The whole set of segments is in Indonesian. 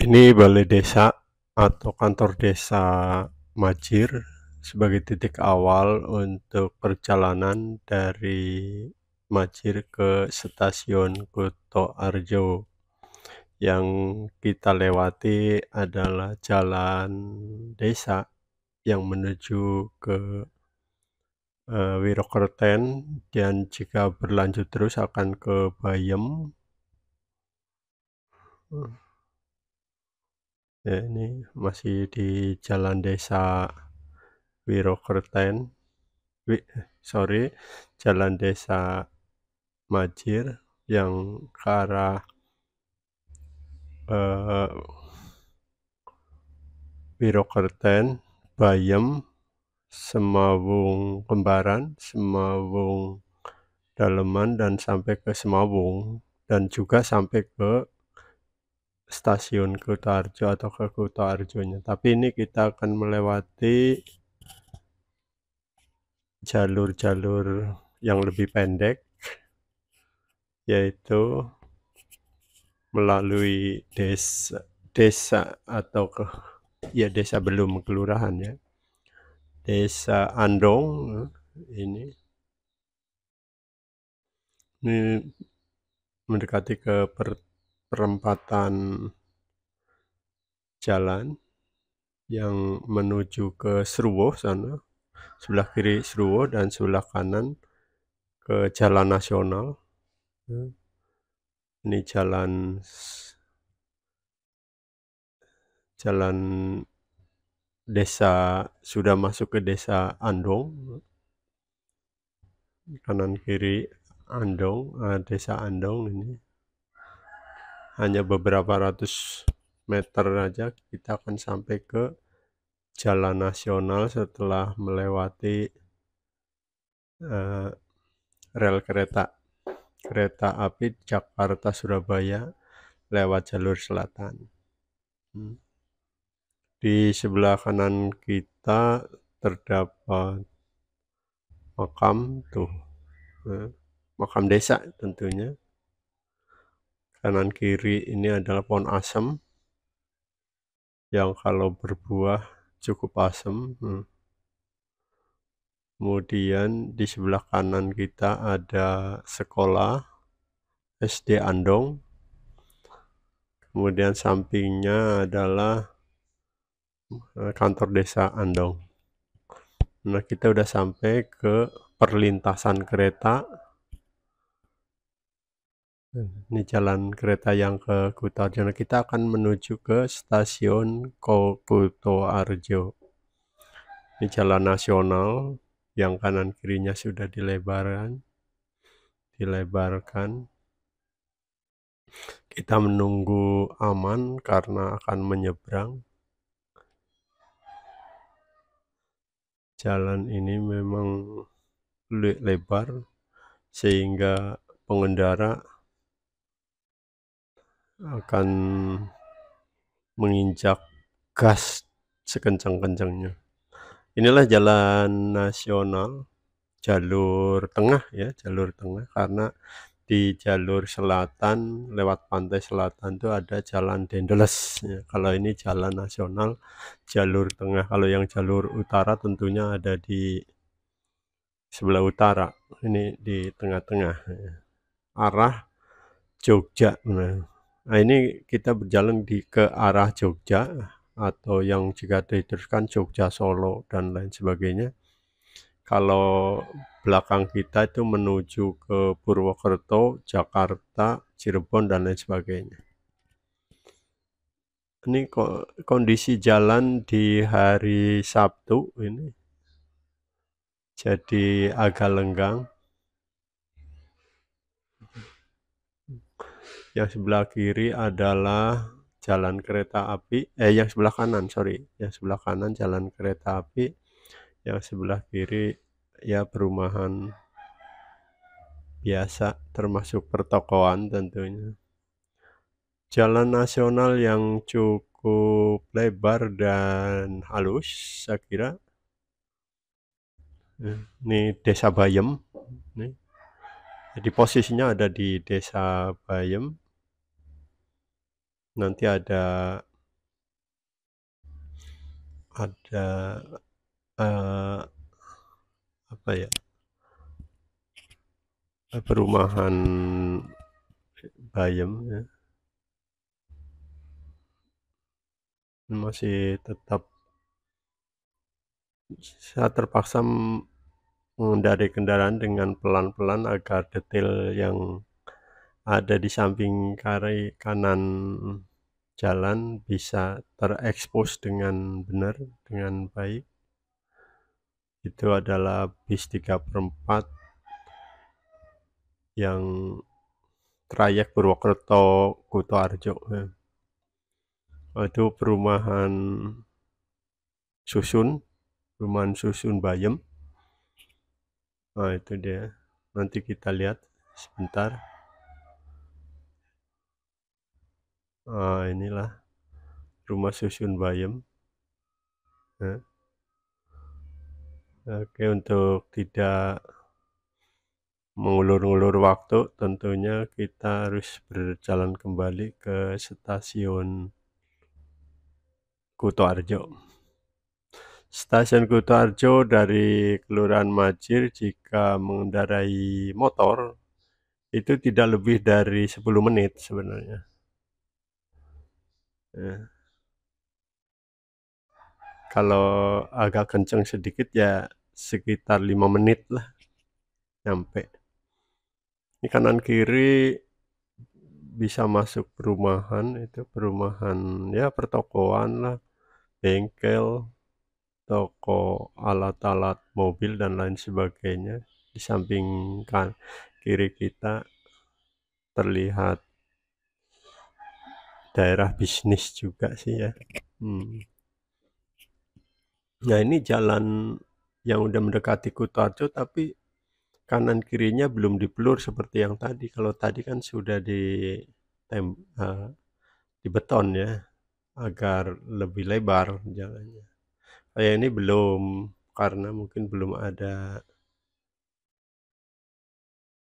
Ini balai desa atau kantor desa Majir sebagai titik awal untuk perjalanan dari Majir ke stasiun Kuto Arjo. Yang kita lewati adalah jalan desa yang menuju ke uh, Wirokerten dan jika berlanjut terus akan ke Bayem. Hmm Ya, ini masih di Jalan Desa Wirokerten. Eh, sorry, Jalan Desa Majir yang ke arah uh, Wirokerten, Bayem, Semawung Kembaran, Semawung Daleman dan sampai ke Semawung dan juga sampai ke stasiun Kuto Arjo atau ke Kuto Arjonya, Tapi ini kita akan melewati jalur-jalur yang lebih pendek yaitu melalui desa desa atau ke ya desa belum kelurahan ya. Desa Andong ini ini mendekati ke per, perempatan jalan yang menuju ke Seruwo sana. Sebelah kiri Seruwo dan sebelah kanan ke Jalan Nasional. Ya. Ini jalan jalan desa sudah masuk ke desa Andong. Kanan kiri Andong, eh, desa Andong ini hanya beberapa ratus meter saja kita akan sampai ke jalan nasional setelah melewati uh, rel kereta kereta api Jakarta Surabaya lewat jalur selatan. Hmm. Di sebelah kanan kita terdapat makam tuh. Eh, makam desa tentunya kanan kiri ini adalah pohon asem yang kalau berbuah cukup asem hmm. kemudian di sebelah kanan kita ada sekolah SD Andong kemudian sampingnya adalah eh, kantor desa Andong nah kita udah sampai ke perlintasan kereta Hmm. Ini jalan kereta yang ke Nah, Kita akan menuju ke stasiun Arjo. Ini jalan nasional yang kanan kirinya sudah dilebaran, dilebarkan. Kita menunggu aman karena akan menyeberang. Jalan ini memang lebar sehingga pengendara akan menginjak gas sekencang-kencangnya. Inilah jalan nasional jalur tengah ya, jalur tengah karena di jalur selatan lewat pantai selatan itu ada jalan Dendeles ya, kalau ini jalan nasional jalur tengah kalau yang jalur utara tentunya ada di sebelah utara ini di tengah-tengah ya. arah Jogja Nah. Nah, ini kita berjalan di ke arah Jogja atau yang jika diteruskan Jogja Solo dan lain sebagainya. Kalau belakang kita itu menuju ke Purwokerto, Jakarta, Cirebon dan lain sebagainya. Ini kondisi jalan di hari Sabtu ini. Jadi agak lenggang. yang sebelah kiri adalah jalan kereta api eh yang sebelah kanan sorry yang sebelah kanan jalan kereta api yang sebelah kiri ya perumahan biasa termasuk pertokoan tentunya jalan nasional yang cukup lebar dan halus saya kira ini desa Bayem nih jadi posisinya ada di desa Bayem nanti ada ada uh, apa ya eh, perumahan bayam ya. masih tetap saya terpaksa mengendari kendaraan dengan pelan-pelan agar detail yang ada di samping kiri kanan jalan bisa terekspos dengan benar, dengan baik. Itu adalah bis 3 per 4 yang trayek Purwokerto Kuto Arjo. Ya. Itu perumahan susun, perumahan susun Bayem. Nah, itu dia. Nanti kita lihat sebentar. uh, inilah rumah susun bayam nah. oke untuk tidak mengulur-ulur waktu tentunya kita harus berjalan kembali ke stasiun Kuto Arjo stasiun Kuto Arjo dari Kelurahan Majir jika mengendarai motor itu tidak lebih dari 10 menit sebenarnya Eh. Kalau agak kenceng sedikit ya sekitar 5 menit lah nyampe. Ini kanan kiri bisa masuk perumahan itu perumahan ya pertokoan lah bengkel toko alat-alat mobil dan lain sebagainya di samping kan kiri kita terlihat daerah bisnis juga sih ya. Hmm. Nah ini jalan yang udah mendekati Kutarjo tapi kanan kirinya belum dipelur seperti yang tadi. Kalau tadi kan sudah di tem uh, di beton ya agar lebih lebar jalannya. Kayak ini belum karena mungkin belum ada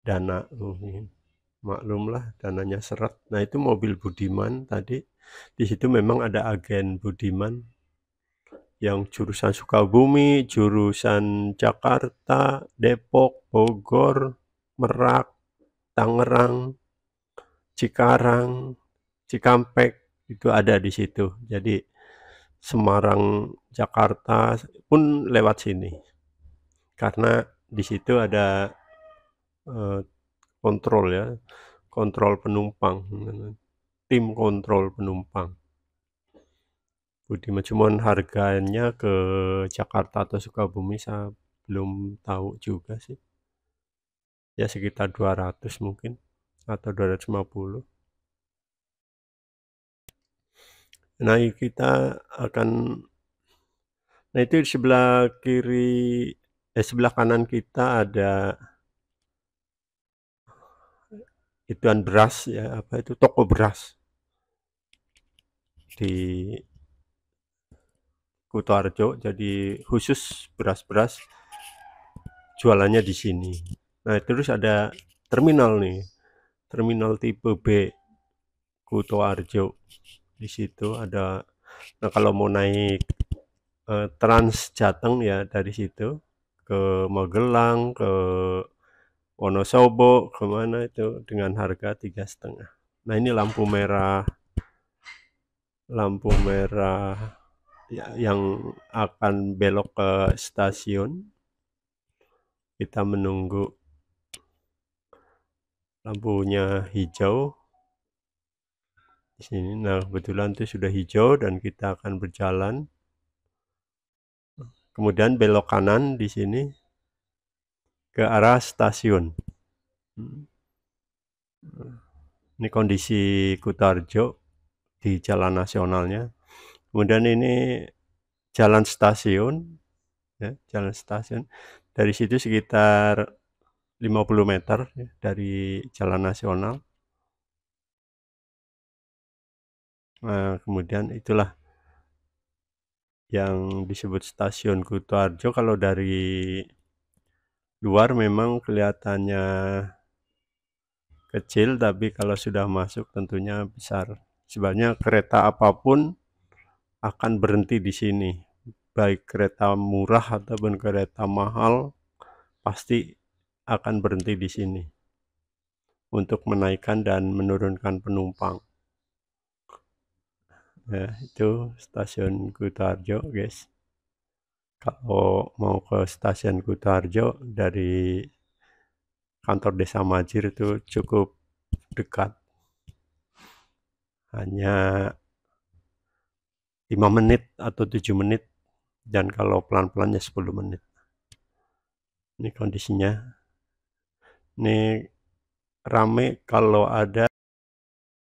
dana mungkin maklumlah dananya seret nah itu mobil Budiman tadi di situ memang ada agen Budiman yang jurusan Sukabumi jurusan Jakarta Depok Bogor Merak Tangerang Cikarang Cikampek itu ada di situ jadi Semarang Jakarta pun lewat sini karena di situ ada eh, kontrol ya kontrol penumpang gitu. tim kontrol penumpang Budi cuman harganya ke Jakarta atau Sukabumi saya belum tahu juga sih ya sekitar 200 mungkin atau 250 nah kita akan nah itu di sebelah kiri eh sebelah kanan kita ada ituan beras ya apa itu toko beras di Kutoarjo jadi khusus beras-beras jualannya di sini. Nah, terus ada terminal nih. Terminal tipe B Kutoarjo. Di situ ada nah kalau mau naik eh, Trans Jateng ya dari situ ke Magelang, ke Wonosobo kemana itu dengan harga tiga setengah nah ini lampu merah lampu merah ya, yang akan belok ke stasiun kita menunggu lampunya hijau di sini nah kebetulan itu sudah hijau dan kita akan berjalan kemudian belok kanan di sini ke arah stasiun. Hmm. Ini kondisi Kutarjo di jalan nasionalnya. Kemudian ini jalan stasiun, ya, jalan stasiun. Dari situ sekitar 50 meter ya, dari jalan nasional. Nah, kemudian itulah yang disebut stasiun Kutuarjo kalau dari luar memang kelihatannya kecil tapi kalau sudah masuk tentunya besar sebabnya kereta apapun akan berhenti di sini baik kereta murah ataupun kereta mahal pasti akan berhenti di sini untuk menaikkan dan menurunkan penumpang ya, itu stasiun Kutarjo guys kalau mau ke stasiun Kutarjo dari kantor desa Majir itu cukup dekat hanya 5 menit atau 7 menit dan kalau pelan-pelannya 10 menit ini kondisinya ini rame kalau ada